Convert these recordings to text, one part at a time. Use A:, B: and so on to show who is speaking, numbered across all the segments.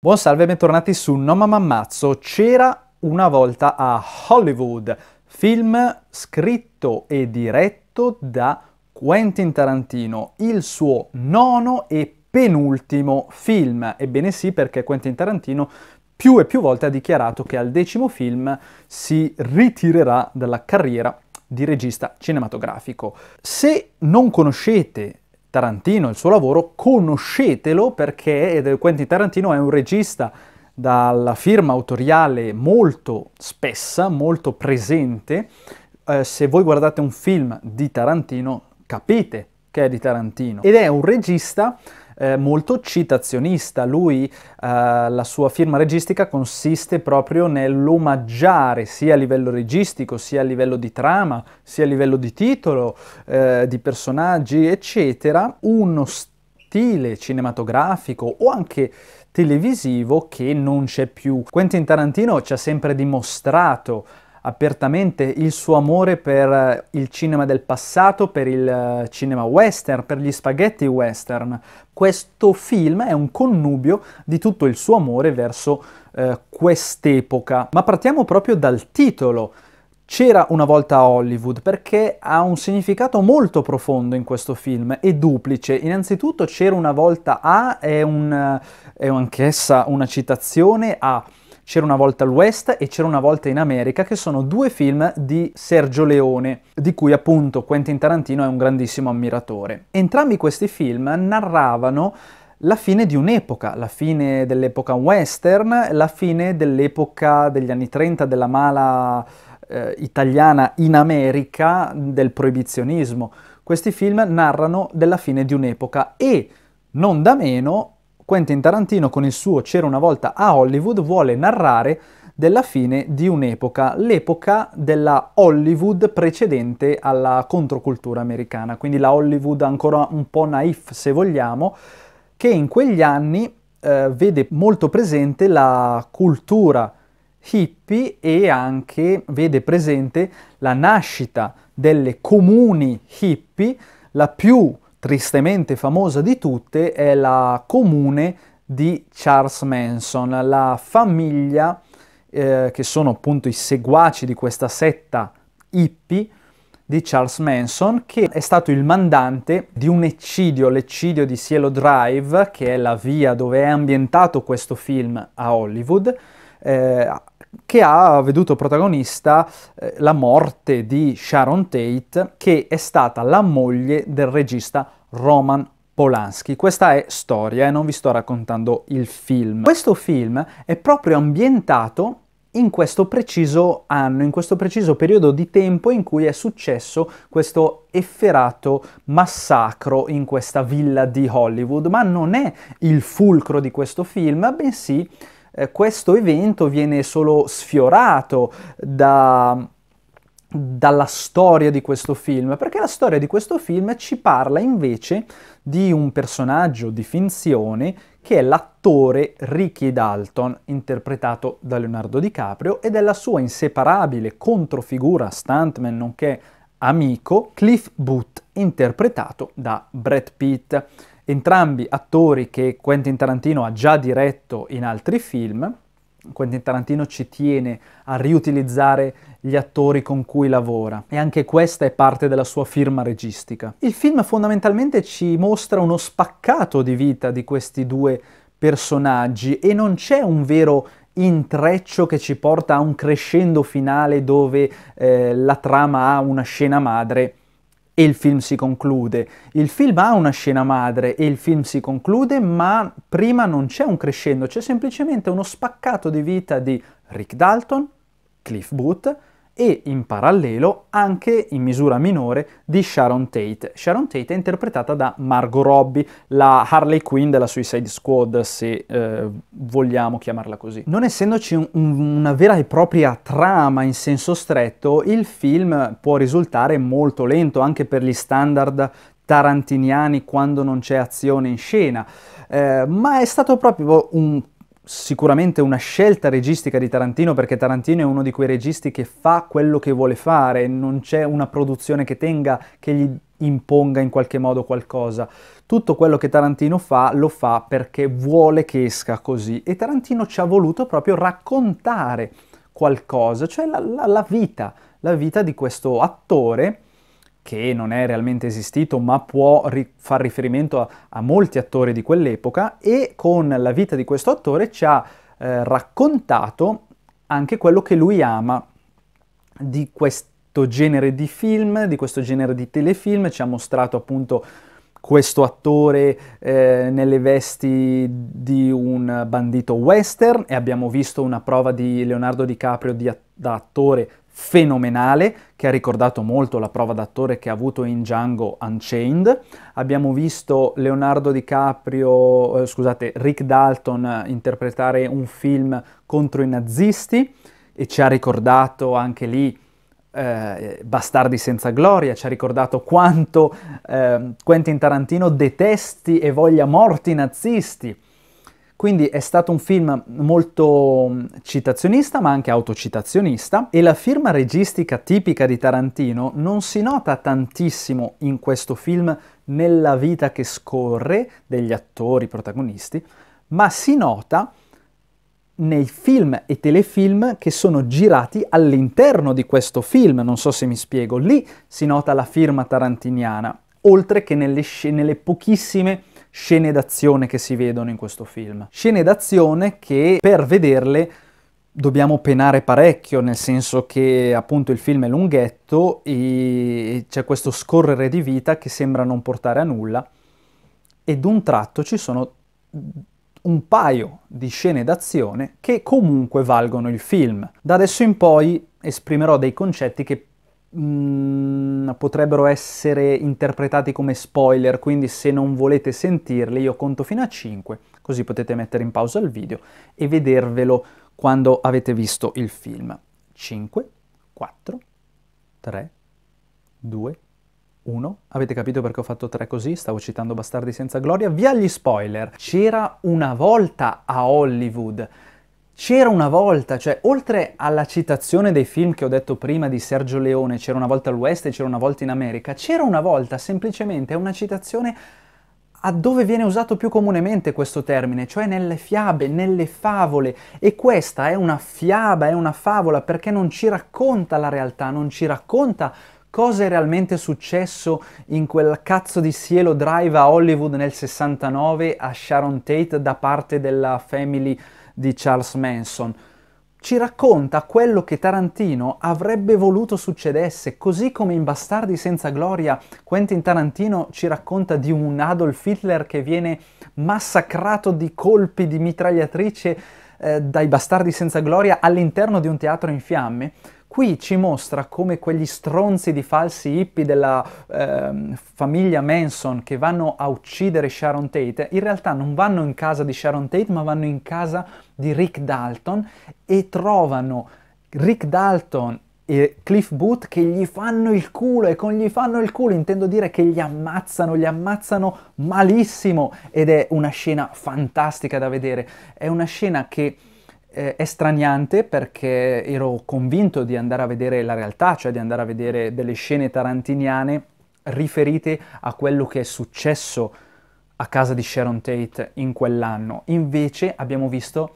A: Buon salve e bentornati su No Mamma Mazzo. C'era una volta a Hollywood, film scritto e diretto da Quentin Tarantino, il suo nono e penultimo film. Ebbene sì, perché Quentin Tarantino più e più volte ha dichiarato che al decimo film si ritirerà dalla carriera di regista cinematografico. Se non conoscete Tarantino, il suo lavoro, conoscetelo perché Quentin Tarantino è un regista dalla firma autoriale molto spessa, molto presente. Eh, se voi guardate un film di Tarantino capite che è di Tarantino ed è un regista eh, molto citazionista. Lui, eh, la sua firma registica consiste proprio nell'omaggiare sia a livello registico, sia a livello di trama, sia a livello di titolo, eh, di personaggi, eccetera, uno stile cinematografico o anche televisivo che non c'è più. Quentin Tarantino ci ha sempre dimostrato apertamente il suo amore per il cinema del passato, per il eh, cinema western, per gli spaghetti western. Questo film è un connubio di tutto il suo amore verso eh, quest'epoca. Ma partiamo proprio dal titolo. C'era una volta a Hollywood perché ha un significato molto profondo in questo film e duplice. Innanzitutto c'era una volta a è, un, è anch'essa una citazione a c'era una volta l'West e C'era una volta in America, che sono due film di Sergio Leone, di cui appunto Quentin Tarantino è un grandissimo ammiratore. Entrambi questi film narravano la fine di un'epoca, la fine dell'epoca western, la fine dell'epoca degli anni 30 della mala eh, italiana in America del proibizionismo. Questi film narrano della fine di un'epoca e non da meno Quentin Tarantino con il suo C'era una volta a Hollywood vuole narrare della fine di un'epoca, l'epoca della Hollywood precedente alla controcultura americana, quindi la Hollywood ancora un po' naif se vogliamo, che in quegli anni eh, vede molto presente la cultura hippie e anche vede presente la nascita delle comuni hippie, la più tristemente famosa di tutte è la comune di Charles Manson, la famiglia eh, che sono appunto i seguaci di questa setta hippie di Charles Manson, che è stato il mandante di un eccidio, l'eccidio di Cielo Drive, che è la via dove è ambientato questo film a Hollywood. Eh, che ha veduto protagonista eh, la morte di Sharon Tate, che è stata la moglie del regista Roman Polanski. Questa è storia e non vi sto raccontando il film. Questo film è proprio ambientato in questo preciso anno, in questo preciso periodo di tempo in cui è successo questo efferato massacro in questa villa di Hollywood, ma non è il fulcro di questo film, bensì eh, questo evento viene solo sfiorato da, dalla storia di questo film, perché la storia di questo film ci parla invece di un personaggio di finzione che è l'attore Ricky Dalton, interpretato da Leonardo DiCaprio, e della sua inseparabile controfigura stuntman nonché amico Cliff Booth, interpretato da Brad Pitt entrambi attori che Quentin Tarantino ha già diretto in altri film. Quentin Tarantino ci tiene a riutilizzare gli attori con cui lavora e anche questa è parte della sua firma registica. Il film fondamentalmente ci mostra uno spaccato di vita di questi due personaggi e non c'è un vero intreccio che ci porta a un crescendo finale dove eh, la trama ha una scena madre e il film si conclude. Il film ha una scena madre e il film si conclude, ma prima non c'è un crescendo, c'è semplicemente uno spaccato di vita di Rick Dalton, Cliff Booth, e in parallelo anche in misura minore di Sharon Tate. Sharon Tate è interpretata da Margot Robbie, la Harley Quinn della Suicide Squad, se eh, vogliamo chiamarla così. Non essendoci un, una vera e propria trama in senso stretto, il film può risultare molto lento anche per gli standard tarantiniani quando non c'è azione in scena, eh, ma è stato proprio un sicuramente una scelta registica di Tarantino perché Tarantino è uno di quei registi che fa quello che vuole fare, non c'è una produzione che tenga che gli imponga in qualche modo qualcosa. Tutto quello che Tarantino fa lo fa perché vuole che esca così e Tarantino ci ha voluto proprio raccontare qualcosa, cioè la, la, la vita, la vita di questo attore che non è realmente esistito ma può ri- far riferimento a, a, molti attori di quell'epoca e con la vita di questo attore ci ha eh, raccontato anche quello che lui ama di questo genere di film, di questo genere di telefilm, ci ha mostrato appunto questo attore eh, nelle vesti di un bandito western e abbiamo visto una prova di Leonardo DiCaprio di, da attore fenomenale, che ha ricordato molto la prova d'attore che ha avuto in Django Unchained. Abbiamo visto Leonardo DiCaprio, eh, scusate, Rick Dalton eh, interpretare un film contro i nazisti e ci ha ricordato anche lì eh, Bastardi senza gloria, ci ha ricordato quanto eh, Quentin Tarantino detesti e voglia morti nazisti. Quindi è stato un film molto mm, citazionista ma anche autocitazionista e la firma registica tipica di Tarantino non si nota tantissimo in questo film nella vita che scorre degli attori protagonisti, ma si nota nei film e telefilm che sono girati all'interno di questo film, non so se mi spiego, lì si nota la firma tarantiniana, oltre che nelle, nelle pochissime scene d'azione che si vedono in questo film. Scene d'azione che per vederle dobbiamo penare parecchio, nel senso che appunto il film è lunghetto e c'è questo scorrere di vita che sembra non portare a nulla ed un tratto ci sono un paio di scene d'azione che comunque valgono il film. Da adesso in poi esprimerò dei concetti che mh, mm, potrebbero essere interpretati come spoiler, quindi se non volete sentirli io conto fino a 5, così potete mettere in pausa il video e vedervelo quando avete visto il film. 5, 4, 3, 2, 1. Avete capito perché ho fatto 3 così? Stavo citando Bastardi senza gloria. Via gli spoiler! C'era una volta a Hollywood c'era una volta, cioè oltre alla citazione dei film che ho detto prima di Sergio Leone, c'era una volta all'Ouest e c'era una volta in America, c'era una volta semplicemente una citazione a dove viene usato più comunemente questo termine, cioè nelle fiabe, nelle favole. E questa è una fiaba, è una favola perché non ci racconta la realtà, non ci racconta cosa è realmente successo in quel cazzo di cielo drive a Hollywood nel 69 a Sharon Tate da parte della family di Charles Manson, ci racconta quello che Tarantino avrebbe voluto succedesse, così come in Bastardi senza gloria Quentin Tarantino ci racconta di un Adolf Hitler che viene massacrato di colpi di mitragliatrice eh, dai Bastardi senza gloria all'interno di un teatro in fiamme. Qui ci mostra come quegli stronzi di falsi hippie della eh, famiglia Manson che vanno a uccidere Sharon Tate, in realtà non vanno in casa di Sharon Tate, ma vanno in casa di Rick Dalton e trovano Rick Dalton e Cliff Booth che gli fanno il culo e con gli fanno il culo intendo dire che gli ammazzano, gli ammazzano malissimo ed è una scena fantastica da vedere, è una scena che eh, estraniante perché ero convinto di andare a vedere la realtà, cioè di andare a vedere delle scene tarantiniane riferite a quello che è successo a casa di Sharon Tate in quell'anno. Invece abbiamo visto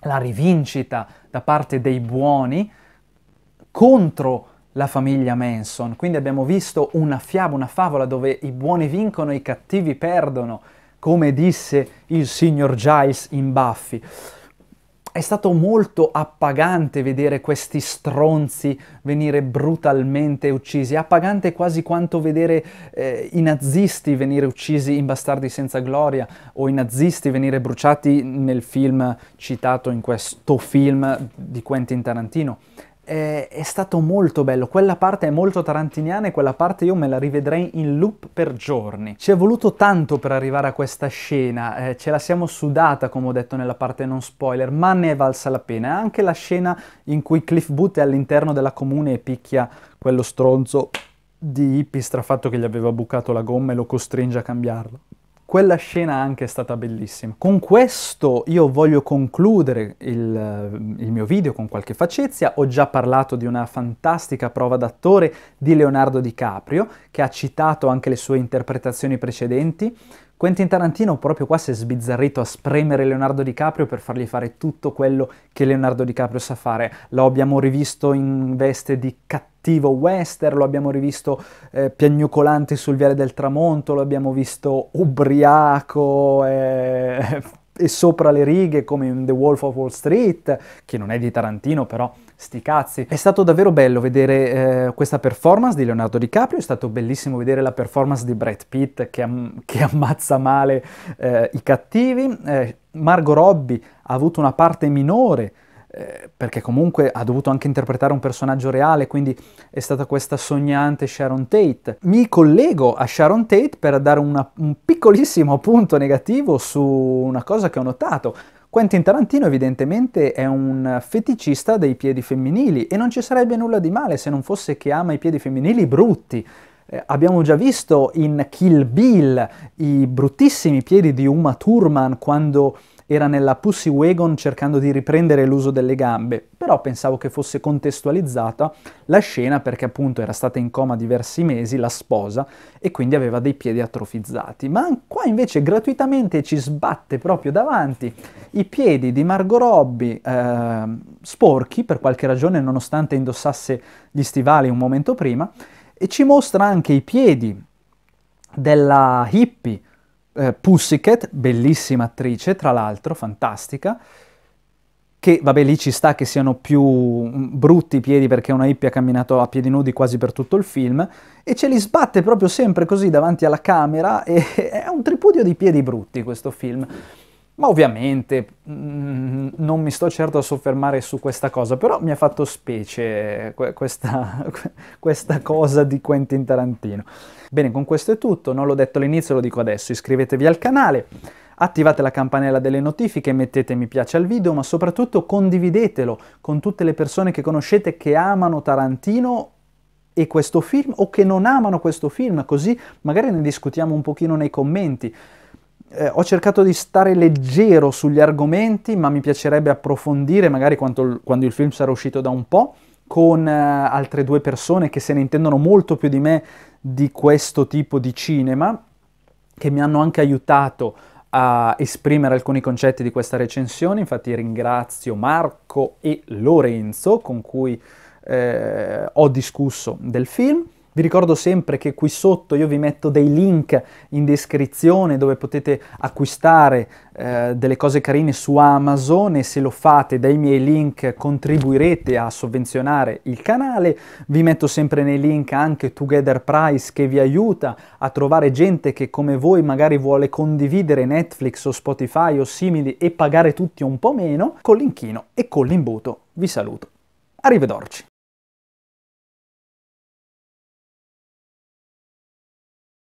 A: la rivincita da parte dei buoni contro la famiglia Manson. Quindi abbiamo visto una fiaba, una favola dove i buoni vincono e i cattivi perdono, come disse il signor Giles in Buffy è stato molto appagante vedere questi stronzi venire brutalmente uccisi, appagante quasi quanto vedere eh, i nazisti venire uccisi in Bastardi senza gloria o i nazisti venire bruciati nel film citato in questo film di Quentin Tarantino eh, è stato molto bello, quella parte è molto tarantiniana e quella parte io me la rivedrei in loop per giorni. Ci è voluto tanto per arrivare a questa scena, eh, ce la siamo sudata come ho detto nella parte non spoiler, ma ne è valsa la pena. Anche la scena in cui Cliff Booth è all'interno della comune e picchia quello stronzo di hippie strafatto che gli aveva bucato la gomma e lo costringe a cambiarlo quella scena anche è stata bellissima. Con questo io voglio concludere il, eh, il, mio video con qualche facezia. Ho già parlato di una fantastica prova d'attore di Leonardo DiCaprio, che ha citato anche le sue interpretazioni precedenti. Quentin Tarantino proprio qua si è sbizzarrito a spremere Leonardo DiCaprio per fargli fare tutto quello che Leonardo DiCaprio sa fare. Lo abbiamo rivisto in veste di cattivo western, lo abbiamo rivisto eh, piagnucolante sul viale del tramonto, lo abbiamo visto ubriaco, eh, e sopra le righe come in The Wolf of Wall Street, che non è di Tarantino però, sti cazzi. È stato davvero bello vedere eh, questa performance di Leonardo DiCaprio, è stato bellissimo vedere la performance di Brad Pitt che, am che ammazza male eh, i cattivi, eh, Margot Robbie ha avuto una parte minore eh, perché comunque ha dovuto anche interpretare un personaggio reale, quindi è stata questa sognante Sharon Tate. Mi collego a Sharon Tate per dare una, un piccolissimo punto negativo su una cosa che ho notato. Quentin Tarantino evidentemente è un feticista dei piedi femminili e non ci sarebbe nulla di male se non fosse che ama i piedi femminili brutti. Eh, abbiamo già visto in Kill Bill i bruttissimi piedi di Uma Thurman quando era nella Pussy Wagon cercando di riprendere l'uso delle gambe, però pensavo che fosse contestualizzata la scena perché appunto era stata in coma diversi mesi la sposa e quindi aveva dei piedi atrofizzati. Ma qua invece gratuitamente ci sbatte proprio davanti i piedi di Margot Robbie eh, sporchi per qualche ragione nonostante indossasse gli stivali un momento prima e ci mostra anche i piedi della hippie eh, Pussycat, bellissima attrice, tra l'altro, fantastica, che vabbè lì ci sta che siano più mm, brutti i piedi perché una hippie ha camminato a piedi nudi quasi per tutto il film e ce li sbatte proprio sempre così davanti alla camera e è un tripudio di piedi brutti questo film. Ma ovviamente mh, mm, non mi sto certo a soffermare su questa cosa, però mi ha fatto specie questa, questa, cosa di Quentin Tarantino. Bene, con questo è tutto, non l'ho detto all'inizio, lo dico adesso, iscrivetevi al canale, attivate la campanella delle notifiche, mettete mi piace al video, ma soprattutto condividetelo con tutte le persone che conoscete che amano Tarantino e questo film o che non amano questo film, così magari ne discutiamo un pochino nei commenti eh, ho cercato di stare leggero sugli argomenti, ma mi piacerebbe approfondire, magari quando, quando il film sarà uscito da un po', con eh, altre due persone che se ne intendono molto più di me di questo tipo di cinema, che mi hanno anche aiutato a esprimere alcuni concetti di questa recensione. Infatti ringrazio Marco e Lorenzo con cui eh, ho discusso del film. Vi ricordo sempre che qui sotto io vi metto dei link in descrizione dove potete acquistare eh, delle cose carine su Amazon e se lo fate dai miei link contribuirete a sovvenzionare il canale. Vi metto sempre nei link anche Together Price che vi aiuta a trovare gente che come voi magari vuole condividere Netflix o Spotify o simili e pagare tutti un po' meno. Con l'inchino e con l'imbuto vi saluto. Arrivederci.